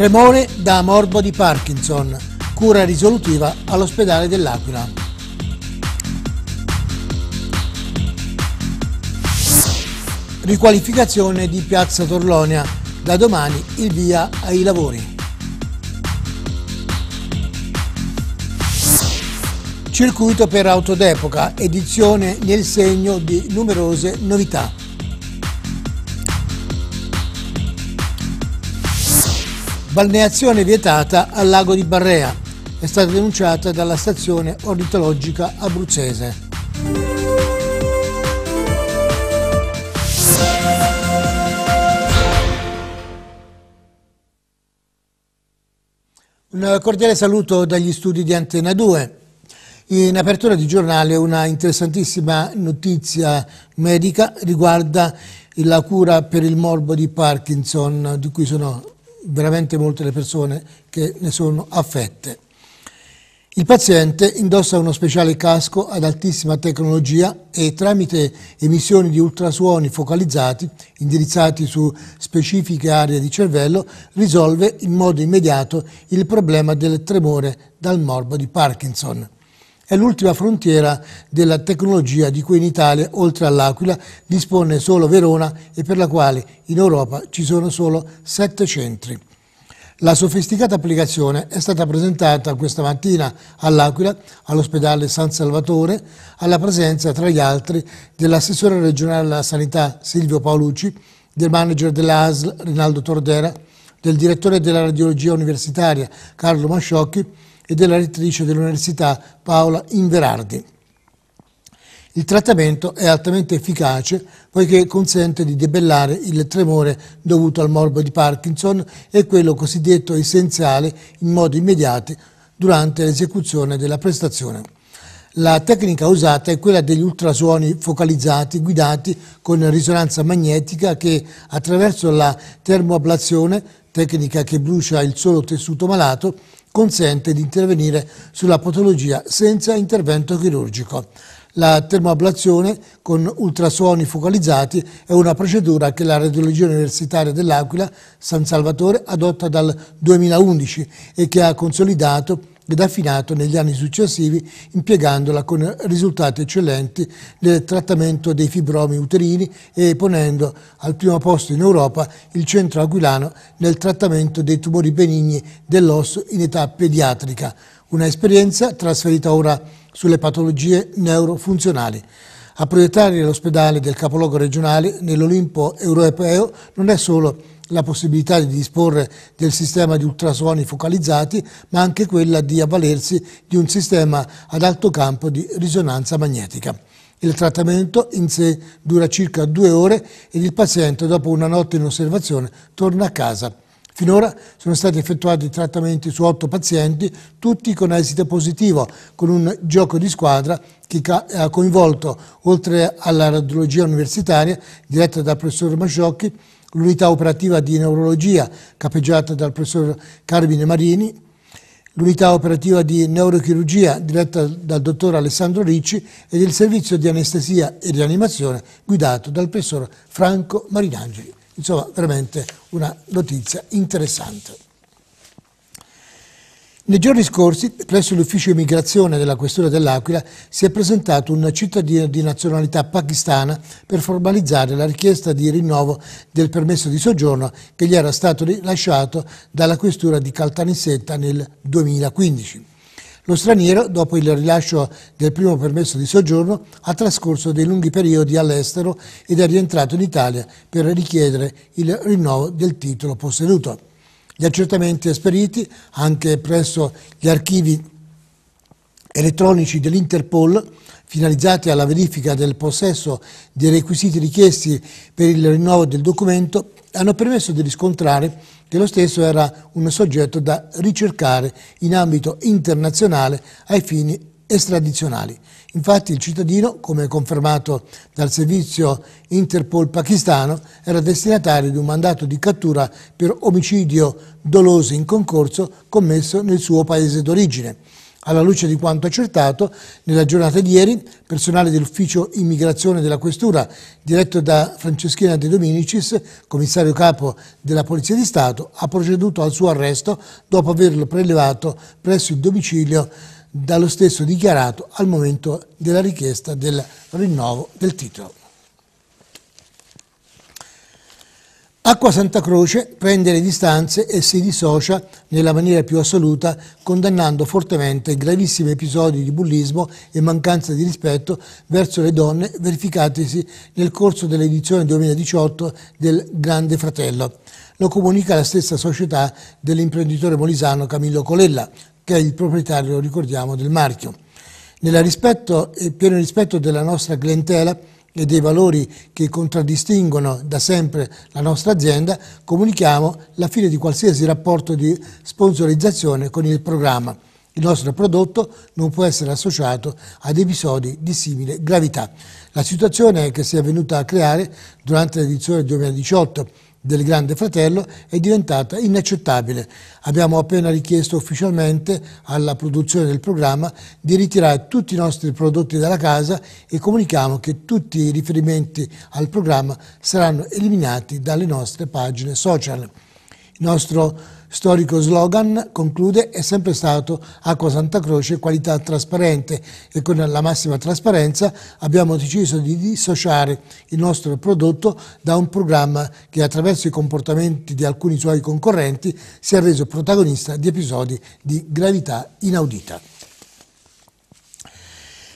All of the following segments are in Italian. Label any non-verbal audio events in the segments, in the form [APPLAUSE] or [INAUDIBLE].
Tremore da morbo di Parkinson, cura risolutiva all'ospedale dell'Aquila. Riqualificazione di Piazza Torlonia, da domani il via ai lavori. Circuito per auto d'epoca, edizione nel segno di numerose novità. balneazione vietata al lago di Barrea, è stata denunciata dalla stazione ornitologica abruzzese. Un cordiale saluto dagli studi di Antena 2. In apertura di giornale una interessantissima notizia medica riguarda la cura per il morbo di Parkinson di cui sono veramente molte le persone che ne sono affette. Il paziente indossa uno speciale casco ad altissima tecnologia e tramite emissioni di ultrasuoni focalizzati, indirizzati su specifiche aree di cervello, risolve in modo immediato il problema del tremore dal morbo di Parkinson è l'ultima frontiera della tecnologia di cui in Italia, oltre all'Aquila, dispone solo Verona e per la quale in Europa ci sono solo sette centri. La sofisticata applicazione è stata presentata questa mattina all'Aquila, all'ospedale San Salvatore, alla presenza, tra gli altri, dell'assessore regionale alla sanità Silvio Paolucci, del manager della ASL Rinaldo Tordera, del direttore della radiologia universitaria Carlo Masciocchi, e della rettrice dell'Università Paola Inverardi. Il trattamento è altamente efficace poiché consente di debellare il tremore dovuto al morbo di Parkinson e quello cosiddetto essenziale in modo immediato durante l'esecuzione della prestazione. La tecnica usata è quella degli ultrasuoni focalizzati guidati con risonanza magnetica che attraverso la termoablazione, tecnica che brucia il solo tessuto malato, consente di intervenire sulla patologia senza intervento chirurgico. La termoablazione con ultrasuoni focalizzati è una procedura che la Radiologia Universitaria dell'Aquila San Salvatore adotta dal 2011 e che ha consolidato ed affinato negli anni successivi impiegandola con risultati eccellenti nel trattamento dei fibromi uterini e ponendo al primo posto in Europa il centro aquilano nel trattamento dei tumori benigni dell'osso in età pediatrica, un'esperienza trasferita ora sulle patologie neurofunzionali. A proiettare l'ospedale del capoluogo regionale nell'Olimpo europeo non è solo la possibilità di disporre del sistema di ultrasuoni focalizzati, ma anche quella di avvalersi di un sistema ad alto campo di risonanza magnetica. Il trattamento in sé dura circa due ore ed il paziente dopo una notte in osservazione torna a casa. Finora sono stati effettuati trattamenti su otto pazienti, tutti con esito positivo, con un gioco di squadra che ha coinvolto, oltre alla radiologia universitaria, diretta dal professor Masciocchi, l'unità operativa di neurologia capeggiata dal professor Carmine Marini, l'unità operativa di neurochirurgia diretta dal dottor Alessandro Ricci ed il servizio di anestesia e rianimazione guidato dal professor Franco Marinangeli. Insomma, veramente una notizia interessante. Nei giorni scorsi, presso l'ufficio immigrazione della Questura dell'Aquila, si è presentato un cittadino di nazionalità pakistana per formalizzare la richiesta di rinnovo del permesso di soggiorno che gli era stato rilasciato dalla Questura di Caltanissetta nel 2015. Lo straniero, dopo il rilascio del primo permesso di soggiorno, ha trascorso dei lunghi periodi all'estero ed è rientrato in Italia per richiedere il rinnovo del titolo posseduto. Gli accertamenti esperiti anche presso gli archivi elettronici dell'Interpol finalizzati alla verifica del possesso dei requisiti richiesti per il rinnovo del documento hanno permesso di riscontrare che lo stesso era un soggetto da ricercare in ambito internazionale ai fini estradizionali. Infatti il cittadino, come confermato dal servizio Interpol pakistano, era destinatario di un mandato di cattura per omicidio doloso in concorso commesso nel suo paese d'origine. Alla luce di quanto accertato, nella giornata di ieri, personale dell'ufficio immigrazione della Questura, diretto da Franceschina De Dominicis, commissario capo della Polizia di Stato, ha proceduto al suo arresto dopo averlo prelevato presso il domicilio dallo stesso dichiarato al momento della richiesta del rinnovo del titolo. Acqua Santa Croce prende le distanze e si dissocia nella maniera più assoluta, condannando fortemente gravissimi episodi di bullismo e mancanza di rispetto verso le donne verificatisi nel corso dell'edizione 2018 del Grande Fratello. Lo comunica la stessa società dell'imprenditore molisano Camillo Colella, che è il proprietario, ricordiamo, del marchio. Nel rispetto, eh, pieno rispetto della nostra clientela e dei valori che contraddistinguono da sempre la nostra azienda, comunichiamo la fine di qualsiasi rapporto di sponsorizzazione con il programma. Il nostro prodotto non può essere associato ad episodi di simile gravità. La situazione che si è venuta a creare durante l'edizione 2018 del Grande Fratello è diventata inaccettabile. Abbiamo appena richiesto ufficialmente alla produzione del programma di ritirare tutti i nostri prodotti dalla casa e comunichiamo che tutti i riferimenti al programma saranno eliminati dalle nostre pagine social. Il nostro storico slogan, conclude, è sempre stato Acqua Santa Croce, qualità trasparente e con la massima trasparenza abbiamo deciso di dissociare il nostro prodotto da un programma che attraverso i comportamenti di alcuni suoi concorrenti si è reso protagonista di episodi di gravità inaudita.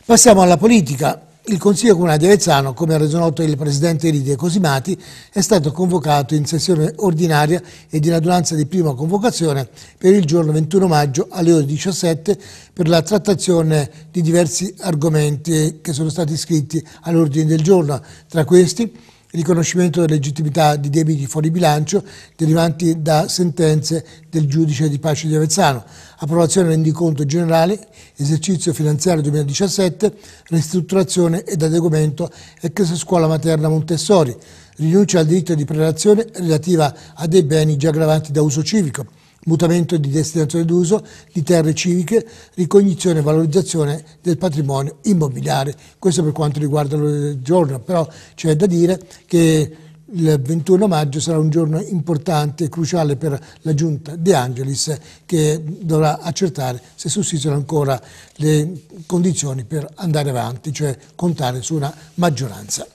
Passiamo alla politica. Il Consiglio Comunale di Avezzano, come ha reso noto il Presidente Iride Cosimati, è stato convocato in sessione ordinaria ed in adunanza di prima convocazione per il giorno 21 maggio alle ore 17 per la trattazione di diversi argomenti che sono stati iscritti all'ordine del giorno. Tra questi riconoscimento della legittimità di debiti fuori bilancio derivanti da sentenze del giudice di pace di Avezzano, approvazione rendiconto generale, esercizio finanziario 2017, ristrutturazione ed adeguamento ex scuola materna Montessori, rinuncia al diritto di prelazione relativa a dei beni già gravanti da uso civico, mutamento di destinazione d'uso di terre civiche, ricognizione e valorizzazione del patrimonio immobiliare. Questo per quanto riguarda il giorno, però c'è da dire che il 21 maggio sarà un giorno importante e cruciale per la giunta De Angelis che dovrà accertare se sussistono ancora le condizioni per andare avanti, cioè contare su una maggioranza.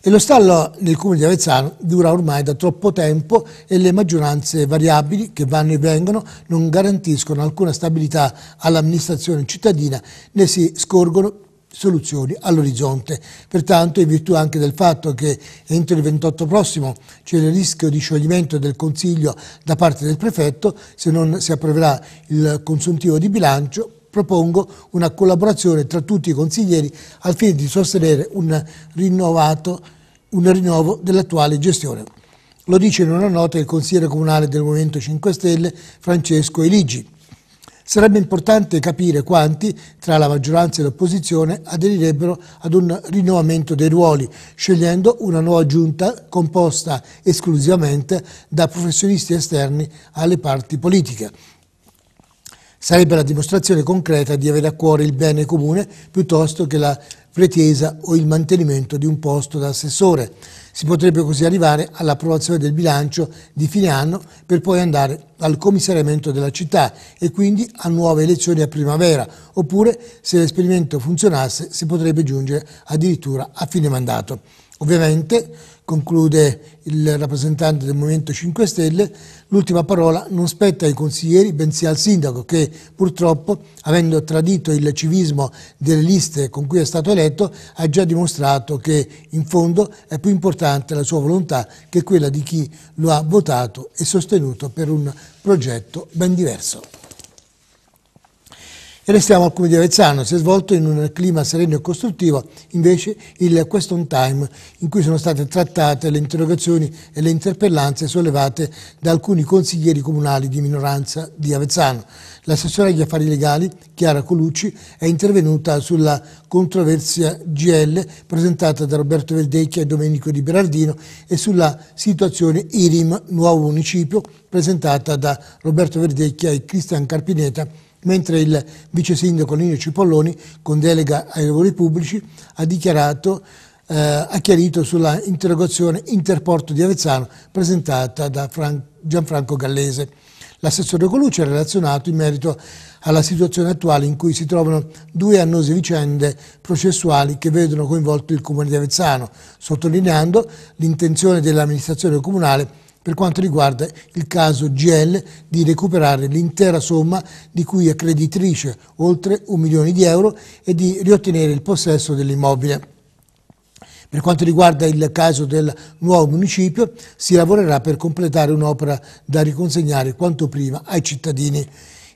E lo stallo nel comune di Avezzano dura ormai da troppo tempo e le maggioranze variabili che vanno e vengono non garantiscono alcuna stabilità all'amministrazione cittadina né si scorgono soluzioni all'orizzonte. Pertanto, in virtù anche del fatto che entro il 28 prossimo c'è il rischio di scioglimento del Consiglio da parte del prefetto, se non si approverà il consuntivo di bilancio, propongo una collaborazione tra tutti i consiglieri al fine di sostenere un, un rinnovo dell'attuale gestione. Lo dice in una nota il consigliere comunale del Movimento 5 Stelle Francesco Eligi. Sarebbe importante capire quanti, tra la maggioranza e l'opposizione, aderirebbero ad un rinnovamento dei ruoli, scegliendo una nuova giunta composta esclusivamente da professionisti esterni alle parti politiche sarebbe la dimostrazione concreta di avere a cuore il bene comune piuttosto che la pretesa o il mantenimento di un posto da assessore. Si potrebbe così arrivare all'approvazione del bilancio di fine anno per poi andare al commissariamento della città e quindi a nuove elezioni a primavera, oppure se l'esperimento funzionasse si potrebbe giungere addirittura a fine mandato. Ovviamente, conclude il rappresentante del Movimento 5 Stelle, L'ultima parola non spetta ai consiglieri, bensì al sindaco che purtroppo, avendo tradito il civismo delle liste con cui è stato eletto, ha già dimostrato che in fondo è più importante la sua volontà che quella di chi lo ha votato e sostenuto per un progetto ben diverso. E restiamo al Comune di Avezzano, si è svolto in un clima sereno e costruttivo invece il question time in cui sono state trattate le interrogazioni e le interpellanze sollevate da alcuni consiglieri comunali di minoranza di Avezzano. L'assessore agli affari legali, Chiara Colucci, è intervenuta sulla controversia GL presentata da Roberto Verdecchia e Domenico Di Berardino e sulla situazione IRIM Nuovo Municipio presentata da Roberto Verdecchia e Cristian Carpineta mentre il vice sindaco Nino Cipolloni, con delega ai lavori pubblici, ha dichiarato eh, ha chiarito sulla interrogazione Interporto di Avezzano presentata da Fran Gianfranco Gallese. L'assessore Colucci ha relazionato in merito alla situazione attuale in cui si trovano due annose vicende processuali che vedono coinvolto il Comune di Avezzano, sottolineando l'intenzione dell'amministrazione comunale per quanto riguarda il caso GL di recuperare l'intera somma di cui è creditrice oltre un milione di euro e di riottenere il possesso dell'immobile. Per quanto riguarda il caso del nuovo municipio, si lavorerà per completare un'opera da riconsegnare quanto prima ai cittadini.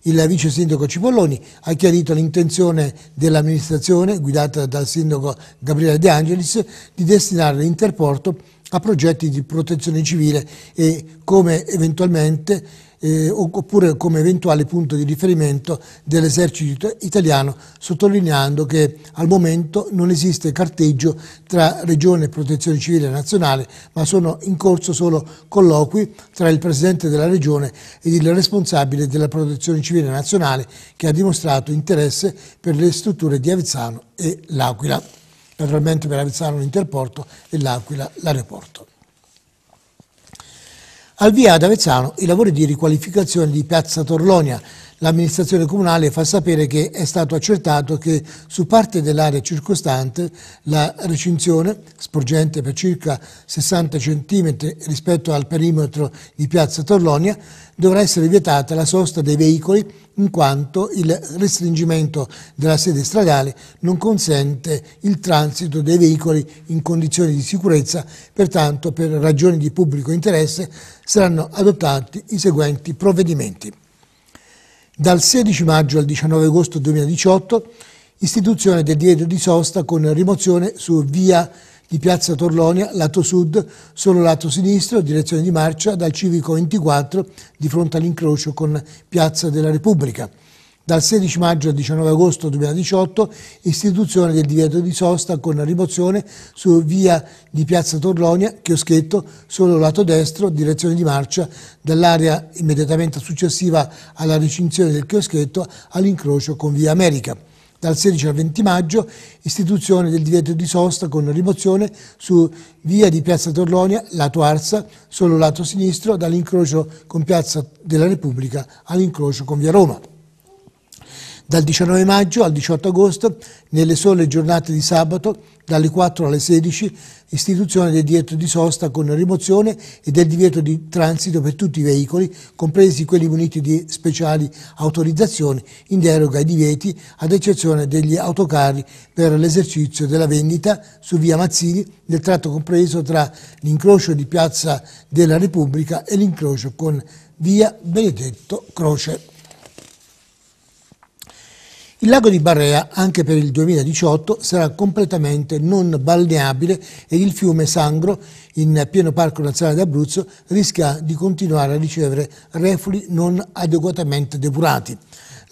Il vice sindaco Cipolloni ha chiarito l'intenzione dell'amministrazione, guidata dal sindaco Gabriele De Angelis, di destinare l'interporto a a progetti di protezione civile e come eventualmente eh, oppure come eventuale punto di riferimento dell'esercito italiano, sottolineando che al momento non esiste carteggio tra Regione e Protezione Civile Nazionale, ma sono in corso solo colloqui tra il Presidente della Regione ed il responsabile della Protezione Civile Nazionale che ha dimostrato interesse per le strutture di Avezzano e L'Aquila naturalmente per Avezzano l'interporto e l'Aquila l'aeroporto. Al via ad Avezzano i lavori di riqualificazione di Piazza Torlonia, l'amministrazione comunale fa sapere che è stato accertato che su parte dell'area circostante la recinzione, sporgente per circa 60 cm rispetto al perimetro di Piazza Torlonia, dovrà essere vietata la sosta dei veicoli in quanto il restringimento della sede stradale non consente il transito dei veicoli in condizioni di sicurezza, pertanto per ragioni di pubblico interesse saranno adottati i seguenti provvedimenti. Dal 16 maggio al 19 agosto 2018 istituzione del divieto di sosta con rimozione su via di Piazza Torlonia, lato sud, solo lato sinistro, direzione di marcia, dal civico 24 di fronte all'incrocio con Piazza della Repubblica. Dal 16 maggio al 19 agosto 2018 istituzione del divieto di sosta con rimozione su via di Piazza Torlonia, chioschetto, solo lato destro, direzione di marcia, dall'area immediatamente successiva alla recinzione del chioschetto all'incrocio con via America dal 16 al 20 maggio, istituzione del divieto di sosta con rimozione su via di Piazza Torlonia, lato Arsa, solo lato sinistro, dall'incrocio con Piazza della Repubblica all'incrocio con via Roma dal 19 maggio al 18 agosto, nelle sole giornate di sabato, dalle 4 alle 16, istituzione del divieto di sosta con rimozione e del divieto di transito per tutti i veicoli, compresi quelli muniti di speciali autorizzazioni in deroga ai divieti, ad eccezione degli autocarri per l'esercizio della vendita su via Mazzini nel tratto compreso tra l'incrocio di Piazza della Repubblica e l'incrocio con via Benedetto Croce. Il lago di Barrea anche per il 2018 sarà completamente non balneabile ed il fiume Sangro in pieno Parco Nazionale d'Abruzzo rischia di continuare a ricevere reflui non adeguatamente depurati.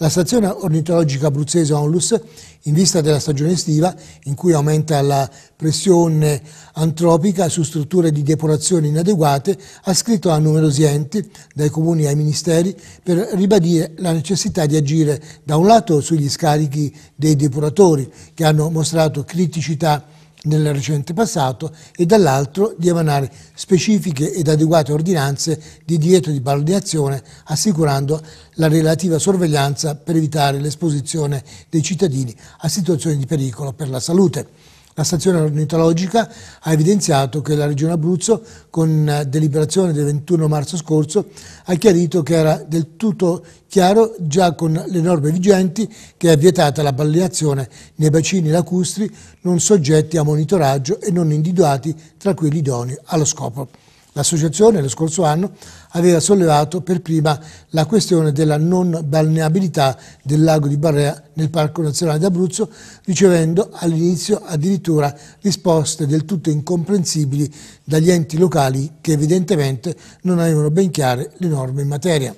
La stazione ornitologica abruzzese Onlus, in vista della stagione estiva, in cui aumenta la pressione antropica su strutture di depurazione inadeguate, ha scritto a numerosi enti, dai comuni ai ministeri, per ribadire la necessità di agire da un lato sugli scarichi dei depuratori, che hanno mostrato criticità nel recente passato e dall'altro di emanare specifiche ed adeguate ordinanze di divieto di balneazione assicurando la relativa sorveglianza per evitare l'esposizione dei cittadini a situazioni di pericolo per la salute. La stazione ornitologica ha evidenziato che la Regione Abruzzo, con eh, deliberazione del 21 marzo scorso, ha chiarito che era del tutto chiaro già con le norme vigenti che è vietata la balneazione nei bacini lacustri non soggetti a monitoraggio e non individuati tra quelli idonei allo scopo. L'associazione lo scorso anno aveva sollevato per prima la questione della non balneabilità del lago di Barrea nel Parco Nazionale d'Abruzzo, ricevendo all'inizio addirittura risposte del tutto incomprensibili dagli enti locali che evidentemente non avevano ben chiare le norme in materia.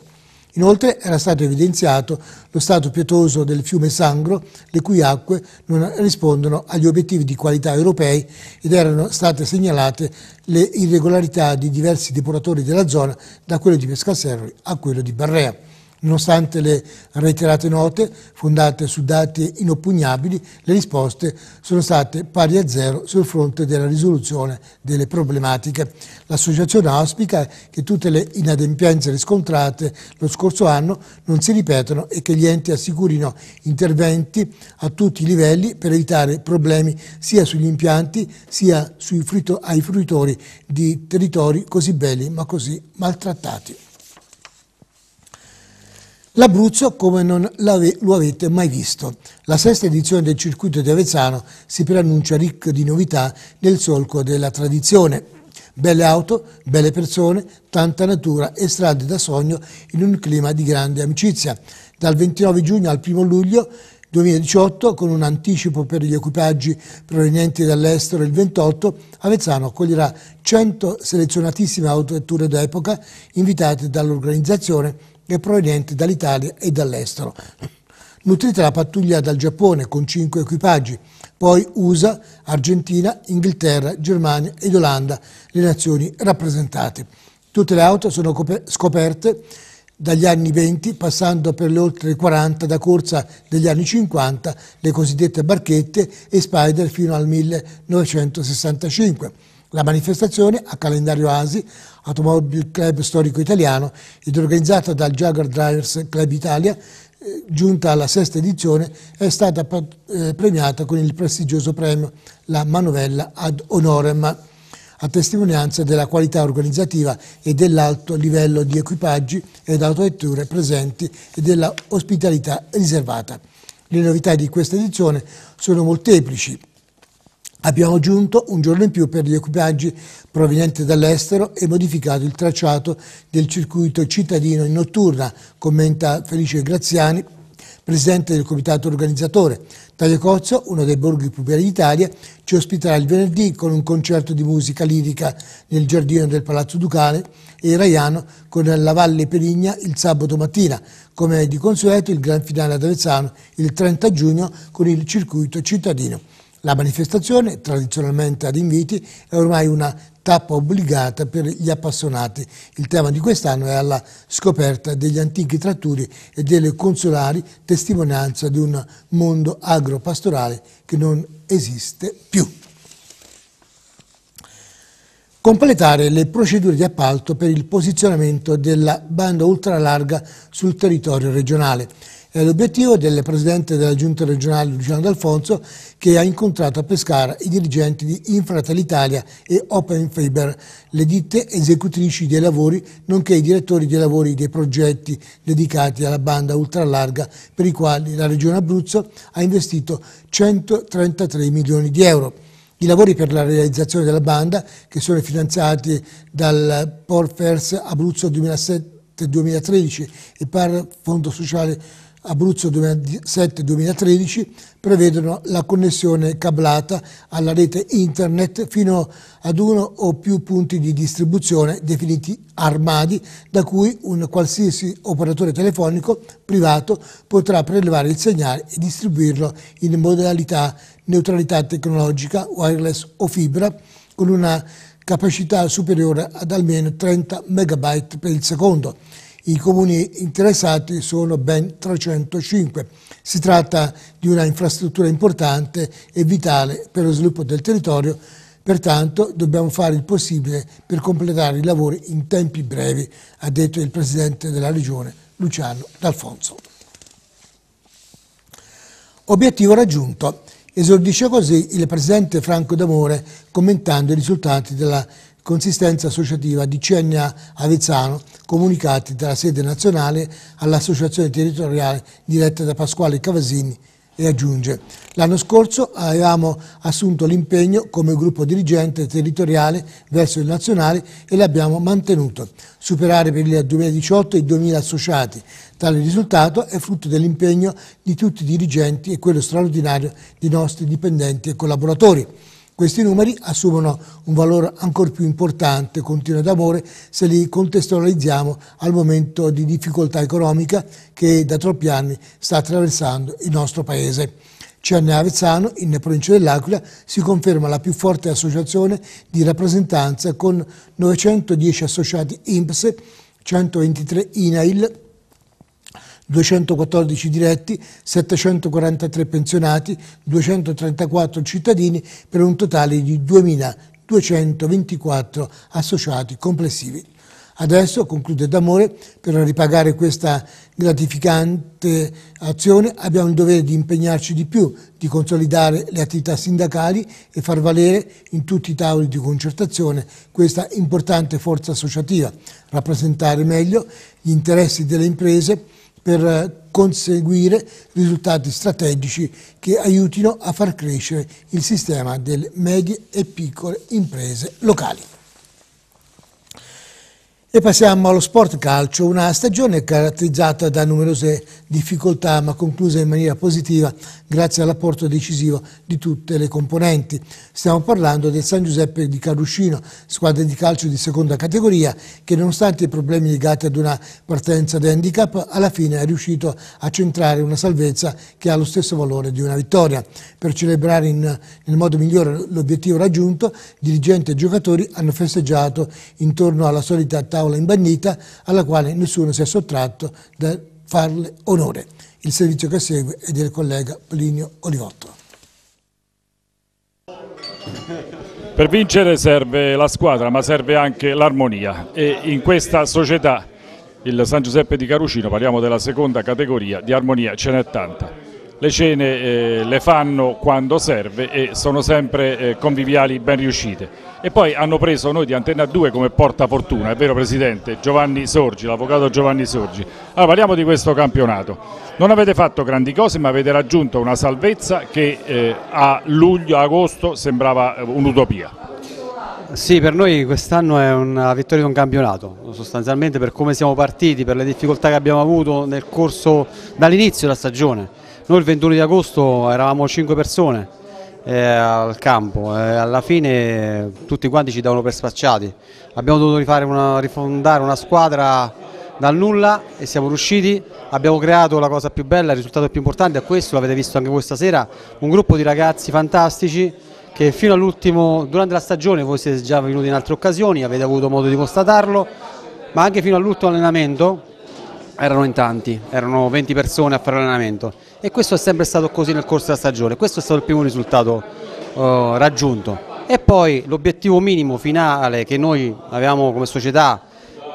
Inoltre era stato evidenziato lo stato pietoso del fiume Sangro, le cui acque non rispondono agli obiettivi di qualità europei ed erano state segnalate le irregolarità di diversi depuratori della zona, da quello di Pescasseroli a quello di Barrea. Nonostante le reiterate note, fondate su dati inoppugnabili, le risposte sono state pari a zero sul fronte della risoluzione delle problematiche. L'associazione auspica che tutte le inadempienze riscontrate lo scorso anno non si ripetano e che gli enti assicurino interventi a tutti i livelli per evitare problemi sia sugli impianti sia sui fruito ai fruitori di territori così belli ma così maltrattati. L'Abruzzo come non lo avete mai visto. La sesta edizione del circuito di Avezzano si preannuncia ricca di novità nel solco della tradizione. Belle auto, belle persone, tanta natura e strade da sogno in un clima di grande amicizia. Dal 29 giugno al 1 luglio 2018, con un anticipo per gli equipaggi provenienti dall'estero il 28, Avezzano accoglierà 100 selezionatissime autovetture d'epoca invitate dall'organizzazione e provenienti dall'Italia e dall'estero. Nutrita la pattuglia dal Giappone con 5 equipaggi, poi USA, Argentina, Inghilterra, Germania ed Olanda, le nazioni rappresentate. Tutte le auto sono scoperte dagli anni 20, passando per le oltre 40 da corsa degli anni 50, le cosiddette barchette e Spider fino al 1965. La manifestazione, a calendario ASI, Automobile Club Storico Italiano ed organizzata dal Jaguar Drivers Club Italia, eh, giunta alla sesta edizione, è stata eh, premiata con il prestigioso premio La Manovella ad Honorem, a testimonianza della qualità organizzativa e dell'alto livello di equipaggi ed autovetture presenti e della ospitalità riservata. Le novità di questa edizione sono molteplici, Abbiamo aggiunto un giorno in più per gli equipaggi provenienti dall'estero e modificato il tracciato del circuito cittadino in notturna, commenta Felice Graziani, presidente del comitato organizzatore. Taglio Cozzo, uno dei borghi più belli d'Italia, ci ospiterà il venerdì con un concerto di musica lirica nel giardino del Palazzo Ducale e Raiano con la Valle Perigna il sabato mattina. Come di consueto il gran finale ad Avezzano il 30 giugno con il circuito cittadino. La manifestazione, tradizionalmente ad inviti, è ormai una tappa obbligata per gli appassionati. Il tema di quest'anno è alla scoperta degli antichi tratturi e delle consolari, testimonianza di un mondo agropastorale che non esiste più. Completare le procedure di appalto per il posizionamento della banda ultralarga sul territorio regionale. Era l'obiettivo del Presidente della Giunta regionale Luciano D'Alfonso che ha incontrato a Pescara i dirigenti di Infratel Italia e Open Faber, le ditte esecutrici dei lavori, nonché i direttori dei lavori dei progetti dedicati alla banda ultralarga per i quali la Regione Abruzzo ha investito 133 milioni di euro. I lavori per la realizzazione della banda, che sono finanziati dal Porfers Abruzzo 2007 2013 e per Fondo Sociale Abruzzo 2007-2013 prevedono la connessione cablata alla rete internet fino ad uno o più punti di distribuzione definiti armadi da cui un qualsiasi operatore telefonico privato potrà prelevare il segnale e distribuirlo in modalità neutralità tecnologica, wireless o fibra con una capacità superiore ad almeno 30 MB per il secondo i comuni interessati sono ben 305. Si tratta di una infrastruttura importante e vitale per lo sviluppo del territorio, pertanto dobbiamo fare il possibile per completare i lavori in tempi brevi, ha detto il Presidente della Regione, Luciano D'Alfonso. Obiettivo raggiunto. Esordisce così il Presidente Franco D'Amore commentando i risultati della consistenza associativa di CNA Avezzano, comunicati dalla sede nazionale all'associazione territoriale diretta da Pasquale Cavasini e aggiunge l'anno scorso avevamo assunto l'impegno come gruppo dirigente territoriale verso il nazionale e l'abbiamo mantenuto superare per il 2018 i 2000 associati tale risultato è frutto dell'impegno di tutti i dirigenti e quello straordinario dei nostri dipendenti e collaboratori questi numeri assumono un valore ancora più importante, continuo d'amore, se li contestualizziamo al momento di difficoltà economica che da troppi anni sta attraversando il nostro Paese. CNA Avezzano, in provincia dell'Aquila, si conferma la più forte associazione di rappresentanza con 910 associati INPS, 123 INAIL, 214 diretti, 743 pensionati, 234 cittadini per un totale di 2.224 associati complessivi. Adesso, conclude D'Amore, per ripagare questa gratificante azione abbiamo il dovere di impegnarci di più, di consolidare le attività sindacali e far valere in tutti i tavoli di concertazione questa importante forza associativa, rappresentare meglio gli interessi delle imprese, per eh, conseguire risultati strategici che aiutino a far crescere il sistema delle medie e piccole imprese locali. E passiamo allo sport calcio, una stagione caratterizzata da numerose difficoltà ma conclusa in maniera positiva grazie all'apporto decisivo di tutte le componenti. Stiamo parlando del San Giuseppe di Caruscino, squadra di calcio di seconda categoria che nonostante i problemi legati ad una partenza di handicap alla fine è riuscito a centrare una salvezza che ha lo stesso valore di una vittoria. Per celebrare in, nel modo migliore l'obiettivo raggiunto, dirigenti e giocatori hanno festeggiato intorno alla solita tavola aula imbandita alla quale nessuno si è sottratto da farle onore. Il servizio che segue è del collega Plinio Olivotto. Per vincere serve la squadra ma serve anche l'armonia e in questa società il San Giuseppe di Carucino, parliamo della seconda categoria, di armonia ce n'è tanta le cene eh, le fanno quando serve e sono sempre eh, conviviali ben riuscite. E poi hanno preso noi di Antenna 2 come portafortuna, è vero Presidente, Giovanni Sorgi, l'avvocato Giovanni Sorgi. Allora parliamo di questo campionato. Non avete fatto grandi cose ma avete raggiunto una salvezza che eh, a luglio, agosto sembrava eh, un'utopia. Sì, per noi quest'anno è una vittoria di un campionato, sostanzialmente per come siamo partiti, per le difficoltà che abbiamo avuto nel corso dall'inizio della stagione noi il 21 di agosto eravamo 5 persone eh, al campo e eh, alla fine tutti quanti ci davano per spacciati. Abbiamo dovuto una, rifondare una squadra dal nulla e siamo riusciti, abbiamo creato la cosa più bella, il risultato più importante è questo, l'avete visto anche questa sera, un gruppo di ragazzi fantastici che fino all'ultimo, durante la stagione, voi siete già venuti in altre occasioni, avete avuto modo di constatarlo, ma anche fino all'ultimo allenamento erano in tanti, erano 20 persone a fare allenamento e questo è sempre stato così nel corso della stagione, questo è stato il primo risultato eh, raggiunto. E poi l'obiettivo minimo finale che noi avevamo come società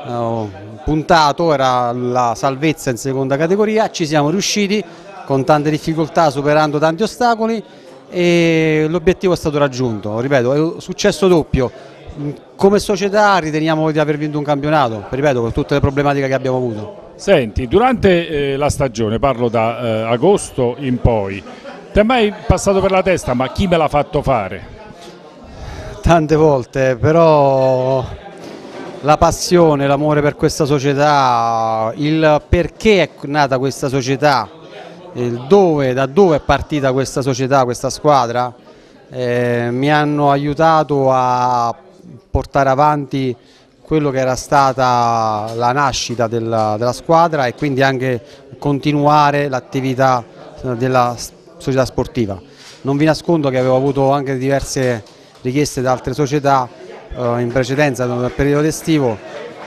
eh, puntato era la salvezza in seconda categoria, ci siamo riusciti con tante difficoltà, superando tanti ostacoli e l'obiettivo è stato raggiunto, ripeto, è successo doppio. Come società riteniamo di aver vinto un campionato, ripeto, con tutte le problematiche che abbiamo avuto. Senti, durante eh, la stagione, parlo da eh, agosto in poi, ti è mai passato per la testa ma chi me l'ha fatto fare? Tante volte, però la passione, l'amore per questa società, il perché è nata questa società, dove, da dove è partita questa società, questa squadra, eh, mi hanno aiutato a portare avanti quello che era stata la nascita della, della squadra e quindi anche continuare l'attività eh, della società sportiva. Non vi nascondo che avevo avuto anche diverse richieste da altre società eh, in precedenza nel periodo estivo,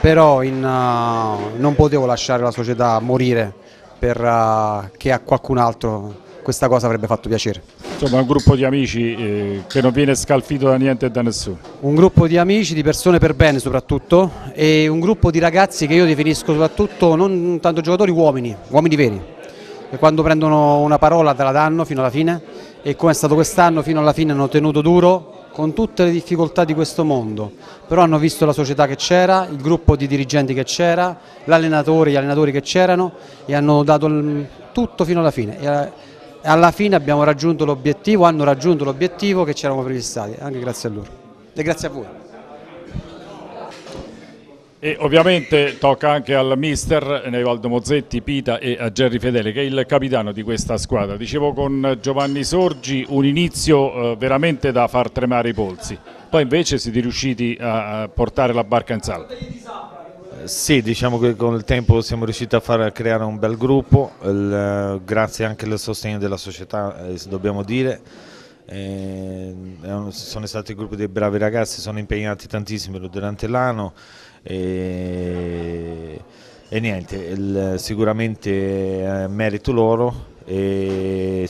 però in, uh, non potevo lasciare la società morire perché eh, uh, a qualcun altro questa cosa avrebbe fatto piacere. Insomma, un gruppo di amici eh, che non viene scalfito da niente e da nessuno. Un gruppo di amici, di persone per bene soprattutto, e un gruppo di ragazzi che io definisco soprattutto non tanto giocatori, uomini, uomini veri. Che quando prendono una parola te la danno fino alla fine e come è stato quest'anno fino alla fine hanno tenuto duro con tutte le difficoltà di questo mondo, però hanno visto la società che c'era, il gruppo di dirigenti che c'era, l'allenatore, gli allenatori che c'erano e hanno dato tutto fino alla fine eh, alla fine abbiamo raggiunto l'obiettivo, hanno raggiunto l'obiettivo che ci eravamo prefissati, anche grazie a loro e grazie a voi. E ovviamente tocca anche al mister Nevaldo Mozzetti, Pita e a Gerry Fedele che è il capitano di questa squadra. Dicevo con Giovanni Sorgi un inizio eh, veramente da far tremare i polsi, poi invece siete riusciti a portare la barca in salvo. Sì, diciamo che con il tempo siamo riusciti a, far, a creare un bel gruppo, il, grazie anche al sostegno della società, eh, dobbiamo dire. Eh, sono stati gruppo dei bravi ragazzi, sono impegnati tantissimo durante l'anno e, e, niente, il, sicuramente eh, merito loro. E,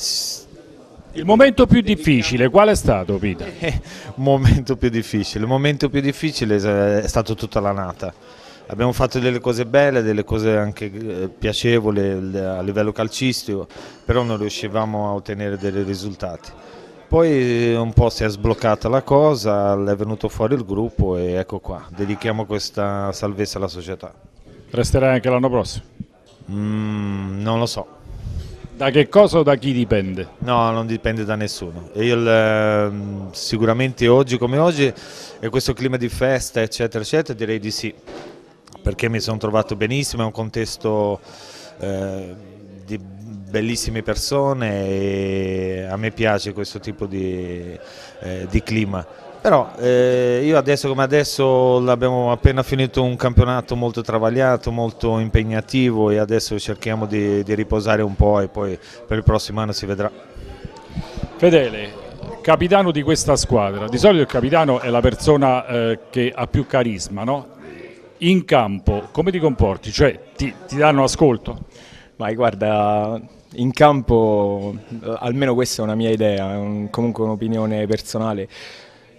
il momento più difficile qual è stato Pita? [LAUGHS] Il momento più difficile, il momento più difficile è stato tutta la nata abbiamo fatto delle cose belle, delle cose anche eh, piacevoli eh, a livello calcistico, però non riuscivamo a ottenere dei risultati. Poi eh, un po' si è sbloccata la cosa, è venuto fuori il gruppo e ecco qua, dedichiamo questa salvezza alla società. Resterai anche l'anno prossimo? Mm, non lo so. Da che cosa o da chi dipende? No, non dipende da nessuno. Il, eh, sicuramente oggi come oggi, e questo clima di festa, eccetera, eccetera, direi di sì perché mi sono trovato benissimo, è un contesto eh, di bellissime persone e a me piace questo tipo di, eh, di clima. Però eh, io adesso come adesso abbiamo appena finito un campionato molto travagliato, molto impegnativo e adesso cerchiamo di, di riposare un po' e poi per il prossimo anno si vedrà. Fedele, capitano di questa squadra, di solito il capitano è la persona eh, che ha più carisma, no? in campo come ti comporti? Cioè ti, ti danno ascolto? Ma guarda, in campo, eh, almeno questa è una mia idea, è un, comunque un'opinione personale,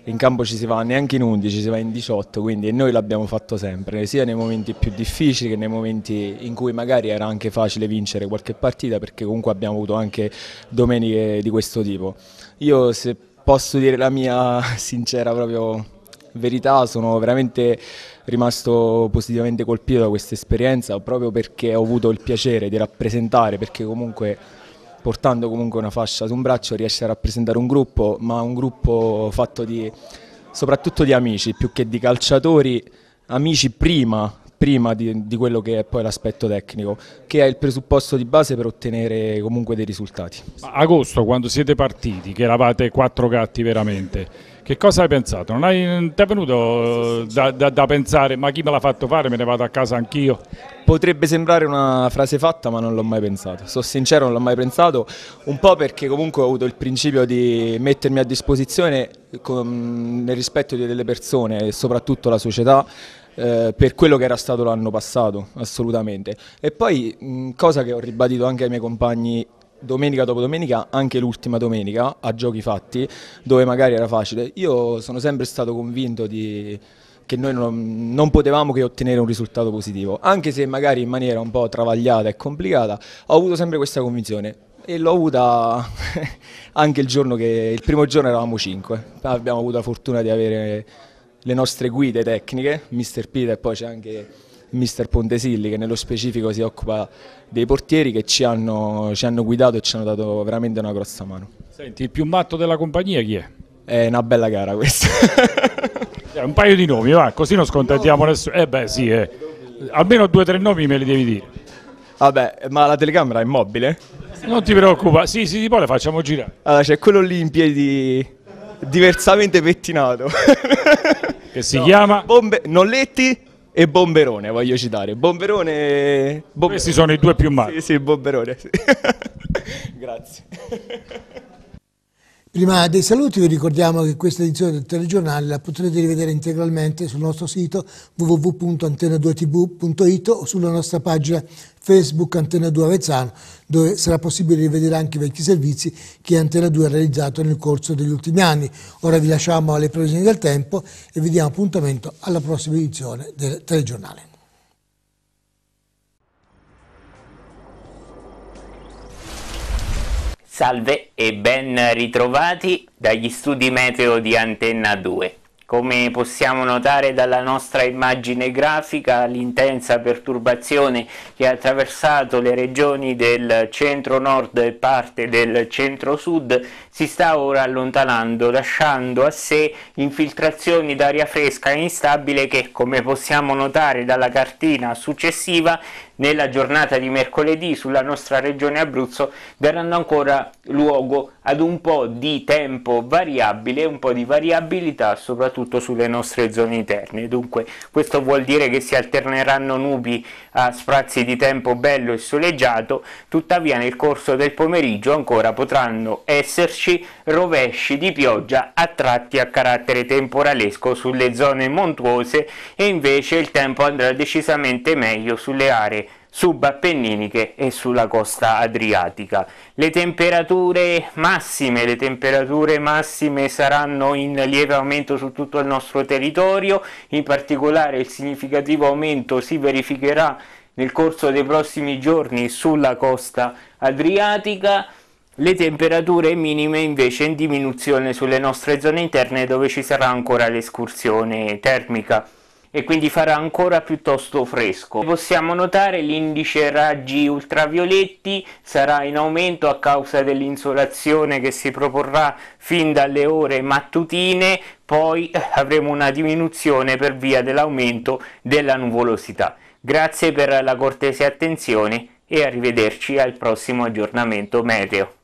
in campo ci si va neanche in 11, si va in 18, quindi noi l'abbiamo fatto sempre, sia nei momenti più difficili che nei momenti in cui magari era anche facile vincere qualche partita, perché comunque abbiamo avuto anche domeniche di questo tipo. Io se posso dire la mia [LAUGHS] sincera proprio verità sono veramente rimasto positivamente colpito da questa esperienza proprio perché ho avuto il piacere di rappresentare, perché comunque portando comunque una fascia su un braccio riesce a rappresentare un gruppo, ma un gruppo fatto di, soprattutto di amici più che di calciatori, amici prima, prima di, di, quello che è poi l'aspetto tecnico, che è il presupposto di base per ottenere comunque dei risultati. Agosto, quando siete partiti, che eravate quattro gatti veramente, che cosa hai pensato? Non hai, ti è venuto eh, da, da, da pensare ma chi me l'ha fatto fare me ne vado a casa anch'io? Potrebbe sembrare una frase fatta ma non l'ho mai pensato, sono sincero non l'ho mai pensato, un po' perché comunque ho avuto il principio di mettermi a disposizione con, nel rispetto delle persone e soprattutto la società eh, per quello che era stato l'anno passato, assolutamente. E poi mh, cosa che ho ribadito anche ai miei compagni domenica dopo domenica, anche l'ultima domenica, a giochi fatti, dove magari era facile. Io sono sempre stato convinto di, che noi non, non, potevamo che ottenere un risultato positivo, anche se magari in maniera un po' travagliata e complicata, ho avuto sempre questa convinzione e l'ho avuta [LAUGHS] anche il giorno che il primo giorno eravamo 5, abbiamo avuto la fortuna di avere le nostre guide tecniche, Mr. Peter e poi c'è anche mister Pontesilli che nello specifico si occupa dei portieri che ci hanno, ci hanno guidato e ci hanno dato veramente una grossa mano. Senti, il più matto della compagnia chi è? È una bella gara questa. [LAUGHS] un paio di nomi, va, così non scontentiamo nessuno. Eh beh sì, eh. almeno due o tre nomi me li devi dire. Vabbè, ma la telecamera è immobile? Non ti preoccupa, sì, sì, poi la facciamo girare. Allora, c'è quello lì in piedi diversamente pettinato. Che si no. chiama? Bombe... Nolletti? e Bomberone voglio citare. Bomberone... Bomberone. Questi sono i due più male. Sì, sì, Bomberone. Sì. [LAUGHS] Grazie. Prima dei saluti vi ricordiamo che questa edizione del telegiornale la potrete rivedere integralmente sul nostro sito www.antena2tv.it o sulla nostra pagina Facebook Antena 2 Avezzano, dove sarà possibile rivedere anche i vecchi servizi che Antena 2 ha realizzato nel corso degli ultimi anni. Ora vi lasciamo alle previsioni del tempo e vi diamo appuntamento alla prossima edizione del telegiornale. Salve e ben ritrovati dagli studi meteo di Antenna 2. Come possiamo notare dalla nostra immagine grafica, l'intensa perturbazione che ha attraversato le regioni del centro-nord e parte del centro-sud si sta ora allontanando, lasciando a sé infiltrazioni d'aria fresca e instabile che, come possiamo notare dalla cartina successiva, nella giornata di mercoledì sulla nostra regione Abruzzo daranno ancora luogo ad un po' di tempo variabile, un po' di variabilità soprattutto sulle nostre zone interne. Dunque questo vuol dire che si alterneranno nubi a sprazzi di tempo bello e soleggiato, tuttavia nel corso del pomeriggio ancora potranno esserci rovesci di pioggia a tratti a carattere temporalesco sulle zone montuose e invece il tempo andrà decisamente meglio sulle aree subappenniniche e sulla costa adriatica. Le temperature massime, le temperature massime saranno in lieve aumento su tutto il nostro territorio, in particolare il significativo aumento si verificherà nel corso dei prossimi giorni sulla costa adriatica, le temperature minime invece in diminuzione sulle nostre zone interne dove ci sarà ancora l'escursione termica e quindi farà ancora piuttosto fresco. Possiamo notare l'indice raggi ultravioletti sarà in aumento a causa dell'insolazione che si proporrà fin dalle ore mattutine, poi [LAUGHS] avremo una diminuzione per via dell'aumento della nuvolosità. Grazie per la cortese attenzione e arrivederci al prossimo aggiornamento meteo.